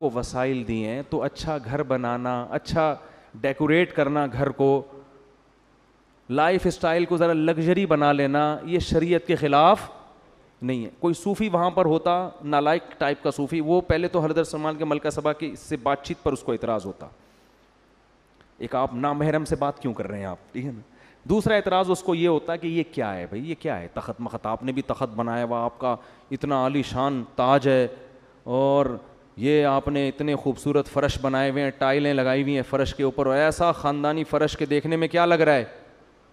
को वसाइल दिए हैं तो अच्छा घर बनाना अच्छा डेकोरेट करना घर को लाइफ स्टाइल को ज़रा लग्जरी बना लेना ये शरीयत के ख़िलाफ़ नहीं है कोई सूफ़ी वहाँ पर होता नालायक टाइप का सूफ़ी वो पहले तो हरदर सलमान के मलका सभा की इससे बातचीत पर उसको एतराज़ होता एक आप नामहरम से बात क्यों कर रहे हैं आप ठीक है ना दूसरा एतराज़ उसको ये होता कि ये क्या है भाई ये क्या है तखत मखत आपने भी तखत बनाया हुआ आपका इतना आलीशान ताज है और ये आपने इतने खूबसूरत फ़र्श बनाए हुए हैं टाइलें लगाई हुई हैं फ़र्श के ऊपर और ऐसा ख़ानदानी फ़र्श के देखने में क्या लग रहा है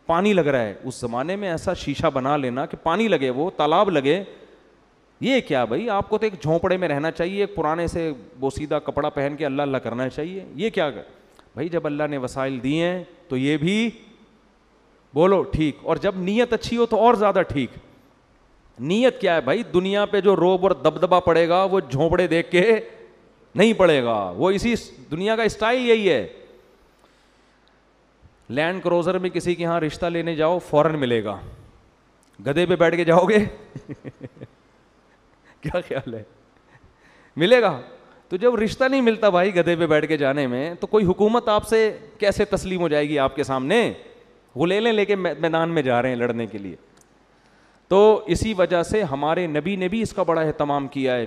पानी लग रहा है उस ज़माने में ऐसा शीशा बना लेना कि पानी लगे वो तालाब लगे ये क्या भाई आपको तो एक झोंपड़े में रहना चाहिए एक पुराने से बोसीदा कपड़ा पहन के अल्लाह अल्लाह करना चाहिए ये क्या कर? भाई जब अल्लाह ने वसाइल दिए हैं तो ये भी बोलो ठीक और जब नीयत अच्छी हो तो और ज़्यादा ठीक नीयत क्या है भाई दुनिया पे जो रोब और दबदबा पड़ेगा वो झोंपड़े देख के नहीं पड़ेगा वो इसी दुनिया का स्टाइल यही है लैंड क्रोजर में किसी के यहाँ रिश्ता लेने जाओ फौरन मिलेगा गधे पे बैठ के जाओगे क्या ख्याल है मिलेगा तो जब रिश्ता नहीं मिलता भाई गधे पे बैठ के जाने में तो कोई हुकूमत आपसे कैसे तस्लीम हो जाएगी आपके सामने वो ले लें लेके मैदान में जा रहे हैं लड़ने के लिए तो इसी वजह से हमारे नबी ने भी इसका बड़ा अहतमाम किया है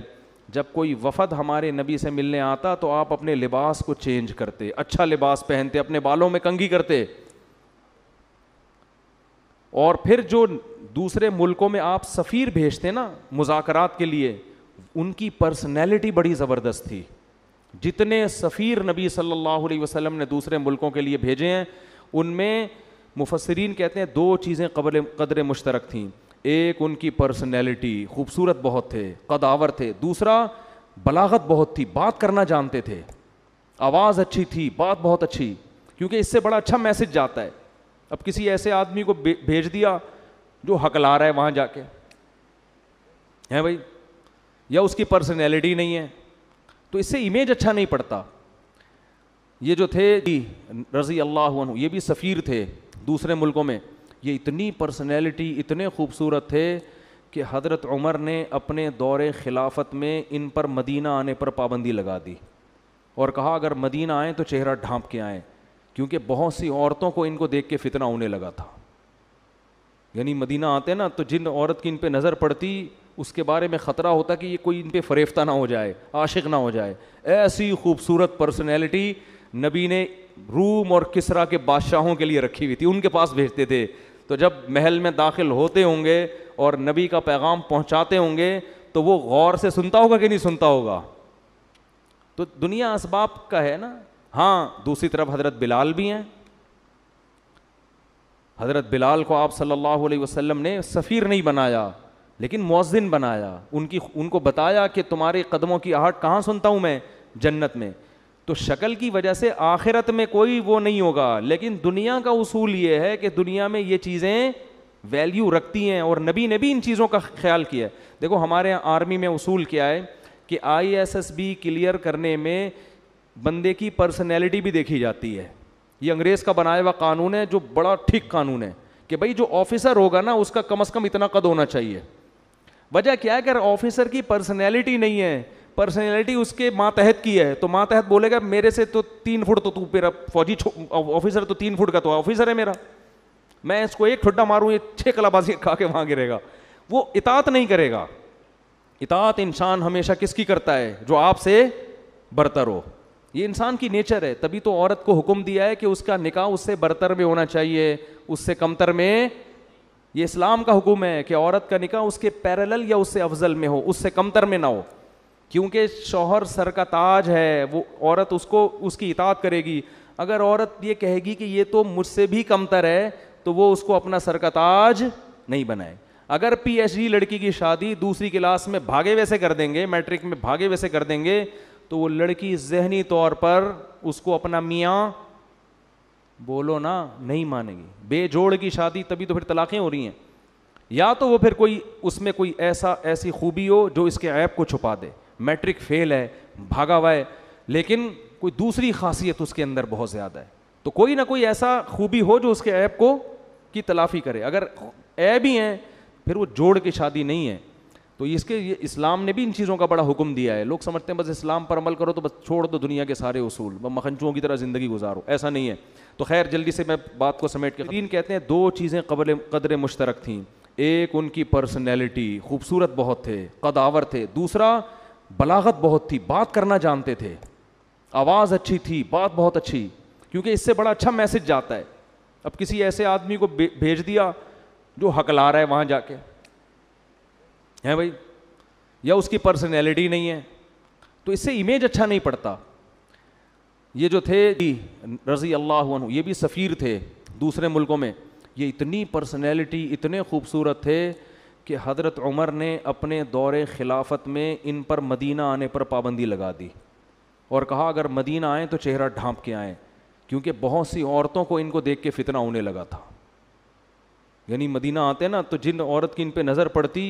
जब कोई वफद हमारे नबी से मिलने आता तो आप अपने लिबास को चेंज करते अच्छा लिबास पहनते अपने बालों में कंगी करते और फिर जो दूसरे मुल्कों में आप सफ़ीर भेजते ना मुजाकर के लिए उनकी पर्सनैलिटी बड़ी ज़बरदस्त थी जितने सफ़ीर नबी सल्लल्लाहु अलैहि वसल्लम ने दूसरे मुल्कों के लिए भेजे हैं उनमें मुफसरीन कहते हैं दो चीज़ें कदर मुश्तरक थीं एक उनकी पर्सनैलिटी खूबसूरत बहुत थे कदावर थे दूसरा बलागत बहुत थी बात करना जानते थे आवाज़ अच्छी थी बात बहुत अच्छी क्योंकि इससे बड़ा अच्छा मैसेज जाता है अब किसी ऐसे आदमी को भेज दिया जो हकला रहा है वहाँ जाके हैं भाई या उसकी पर्सनैलिटी नहीं है तो इससे इमेज अच्छा नहीं पड़ता ये जो थे रज़ी अल्लाह ये भी सफ़ीर थे दूसरे मुल्कों में ये इतनी पर्सनैलिटी इतने खूबसूरत थे कि हज़रत उमर ने अपने दौर खिलाफत में इन पर मदीना आने पर पाबंदी लगा दी और कहा अगर मदीना आएँ तो चेहरा ढांप के आएँ क्योंकि बहुत सी औरतों को इनको देख के फितना होने लगा था यानी मदीना आते ना तो जिन औरत की इन पर नज़र पड़ती उसके बारे में ख़तरा होता कि ये कोई इन पर फरेफ्ता ना हो जाए आशिक ना हो जाए ऐसी खूबसूरत पर्सनैलिटी नबी ने रूम और किसरा के बादशाहों के लिए रखी हुई थी उनके पास भेजते थे तो जब महल में दाखिल होते होंगे और नबी का पैगाम पहुंचाते होंगे तो वो गौर से सुनता होगा कि नहीं सुनता होगा तो दुनिया इसबाब का है ना हाँ दूसरी तरफ हजरत बिलाल भी हैं हजरत बिलाल को आप सल्लल्लाहु अलैहि वसल्लम ने सफ़ीर नहीं बनाया लेकिन मुआजिन बनाया उनकी उनको बताया कि तुम्हारे कदमों की आहट कहाँ सुनता हूँ मैं जन्नत में तो शक्ल की वजह से आखिरत में कोई वो नहीं होगा लेकिन दुनिया का उसूल यह है कि दुनिया में ये चीज़ें वैल्यू रखती हैं और नबी ने भी इन चीज़ों का ख्याल किया है देखो हमारे यहाँ आर्मी में उसूल क्या है कि I S S B clear करने में बंदे की पर्सनैलिटी भी देखी जाती है ये अंग्रेज़ का बनाया हुआ कानून है जो बड़ा ठीक कानून है कि भाई जो ऑफिसर होगा ना उसका कम अज़ कम इतना कद होना चाहिए वजह क्या है अगर ऑफिसर की पर्सनैलिटी नहीं है पर्सनैलिटी उसके मातहत की है तो मातहत बोलेगा मेरे से तो तीन फुट तो तू मेरा फौजी ऑफिसर तो तीन फुट का तो ऑफिसर है मेरा मैं इसको एक ठुड्डा मारूं ये छः कलाबाजी खा के वहाँ गिरेगा वो इतात नहीं करेगा इतात इंसान हमेशा किसकी करता है जो आपसे बरतर हो ये इंसान की नेचर है तभी तो औरत को हुक्म दिया है कि उसका निकाह उससे बरतर में होना चाहिए उससे कमतर में ये इस्लाम का हुक्म है कि औरत का निकाह उसके पैरेलल या उससे अफजल में हो उससे कमतर में ना हो क्योंकि शौहर सर का ताज है वो औरत उसको उसकी इतात करेगी अगर औरत ये कहेगी कि ये तो मुझसे भी कमतर है तो वो उसको अपना सर का ताज नहीं बनाए अगर पीएचडी लड़की की शादी दूसरी क्लास में भागे वैसे कर देंगे मैट्रिक में भागे वैसे कर देंगे तो वो लड़की जहनी तौर पर उसको अपना मियाँ बोलो ना नहीं मानेगी बेजोड़ की शादी तभी तो फिर तलाक़ें हो रही हैं या तो वो फिर कोई उसमें कोई ऐसा ऐसी खूबी हो जो इसके ऐप को छुपा दे मैट्रिक फेल है भागा हुआ है लेकिन कोई दूसरी खासियत उसके अंदर बहुत ज़्यादा है तो कोई ना कोई ऐसा खूबी हो जो उसके ऐप को की तलाफी करे अगर ऐब ही हैं फिर वो जोड़ के शादी नहीं है तो इसके इस्लाम ने भी इन चीज़ों का बड़ा हुक्म दिया है लोग समझते हैं बस इस्लाम पर अमल करो तो बस छोड़ दो दुनिया के सारे उसूल व मखनचुओं की तरह ज़िंदगी गुजारो ऐसा नहीं है तो खैर जल्दी से मैं बात को समेट के तीन कहते हैं दो चीज़ें कबल कदर मुश्तरक थी एक उनकी पर्सनैलिटी खूबसूरत बहुत थे कदावर थे दूसरा बलागत बहुत थी बात करना जानते थे आवाज़ अच्छी थी बात बहुत अच्छी क्योंकि इससे बड़ा अच्छा मैसेज जाता है अब किसी ऐसे आदमी को भेज दिया जो हकला रहा है वहाँ जाके हैं भाई या उसकी पर्सनैलिटी नहीं है तो इससे इमेज अच्छा नहीं पड़ता ये जो थे रज़ी अल्लाह ये भी सफ़ीर थे दूसरे मुल्कों में ये इतनी पर्सनैलिटी इतने खूबसूरत थे कि हज़रत उमर ने अपने दौर खिलाफत में इन पर मदीना आने पर पाबंदी लगा दी और कहा अगर मदीना आएँ तो चेहरा ढांप के आएँ क्योंकि बहुत सी औरतों को इनको देख के फितना होने लगा था यानी मदीना आते ना तो जिन औरत की इन पर नज़र पड़ती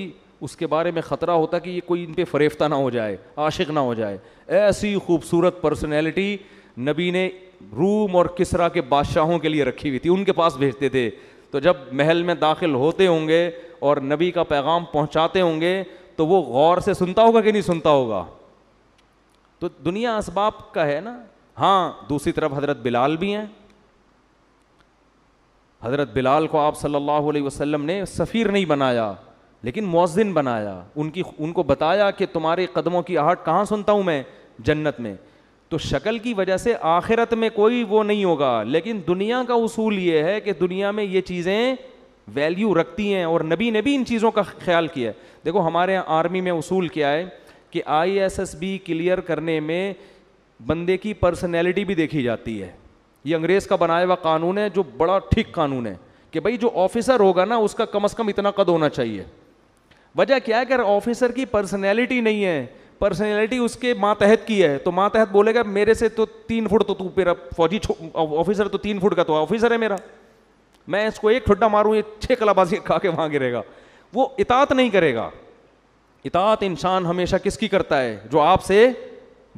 उसके बारे में ख़तरा होता कि ये कोई इन पर फरेफ्ता ना हो जाए आशिक ना हो जाए ऐसी खूबसूरत पर्सनैलिटी नबी ने रूम और किसरा के बादशाहों के लिए रखी हुई थी उनके पास भेजते थे तो जब महल में दाखिल होते होंगे और नबी का पैगाम पहुंचाते होंगे तो वो गौर से सुनता होगा कि नहीं सुनता होगा तो दुनिया इसबाब का है ना हाँ दूसरी तरफ हज़रत बिलाल भी हैं हज़रत बिलाल को आप सल्लल्लाहु अलैहि वसल्लम ने सफ़ीर नहीं बनाया लेकिन मौजिन बनाया उनकी उनको बताया कि तुम्हारे कदमों की आहट कहाँ सुनता हूँ मैं जन्नत में तो शक्ल की वजह से आखिरत में कोई वो नहीं होगा लेकिन दुनिया का उसूल ये है कि दुनिया में ये चीज़ें वैल्यू रखती हैं और नबी ने भी इन चीज़ों का ख्याल किया है देखो हमारे यहाँ आर्मी में उसूल क्या है कि आईएसएसबी क्लियर करने में बंदे की पर्सनैलिटी भी देखी जाती है ये अंग्रेज़ का बनाया हुआ कानून है जो बड़ा ठीक कानून है कि भाई जो ऑफिसर होगा ना उसका कम अज़ कम इतना कद होना चाहिए वजह क्या है कि ऑफिसर की पर्सनैलिटी नहीं है पर्सनैलिटी उसके मातहत की है तो मातहत बोलेगा मेरे से तो तीन फुट तो तू मेरा फौजी ऑफिसर तो तीन फुट का तो ऑफिसर है मेरा मैं इसको एक ठुड्डा मारूं ये छह कलाबाजी खा के वहां गिरेगा वो इतात नहीं करेगा इतात इंसान हमेशा किसकी करता है जो आपसे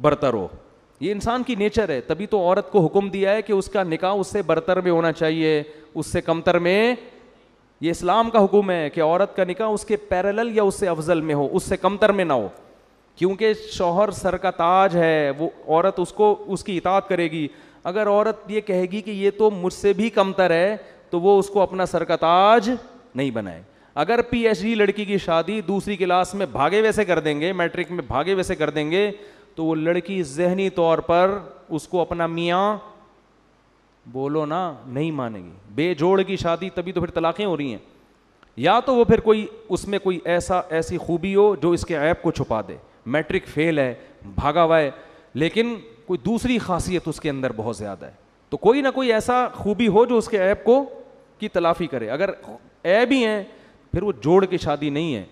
बरतर हो ये इंसान की नेचर है तभी तो औरत को हुक्म दिया है कि उसका निकाह उससे बरतर में होना चाहिए उससे कमतर में ये इस्लाम का हुक्म है कि औरत का निकाह उसके पैरेलल या उससे अफजल में हो उससे कमतर में ना हो क्योंकि शौहर सर का ताज है वो औरत उसको उसकी इतात करेगी अगर औरत ये कहेगी कि ये तो मुझसे भी कमतर है तो वो उसको अपना सरकताज नहीं बनाए अगर पीएचडी लड़की की शादी दूसरी क्लास में भागे वैसे कर देंगे मैट्रिक में भागे वैसे कर देंगे तो वो लड़की जहनी तौर पर उसको अपना मियाँ बोलो ना नहीं मानेगी बेजोड़ की शादी तभी तो फिर तलाक़ें हो रही हैं या तो वो फिर कोई उसमें कोई ऐसा ऐसी खूबी हो जो इसके ऐप को छुपा दे मैट्रिक फेल है भागा हुआ है लेकिन कोई दूसरी खासियत उसके अंदर बहुत ज़्यादा है तो कोई ना कोई ऐसा खूबी हो जो उसके ऐप को की तलाफी करे अगर ए भी हैं फिर वो जोड़ के शादी नहीं है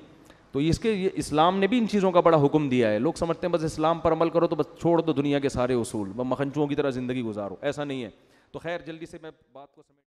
तो इसके ये इस्लाम ने भी इन चीज़ों का बड़ा हुक्म दिया है लोग समझते हैं बस इस्लाम पर अमल करो तो बस छोड़ दो दुनिया के सारे उसूल मखनचुओं की तरह ज़िंदगी गुजारो ऐसा नहीं है तो खैर जल्दी से मैं बात को समझ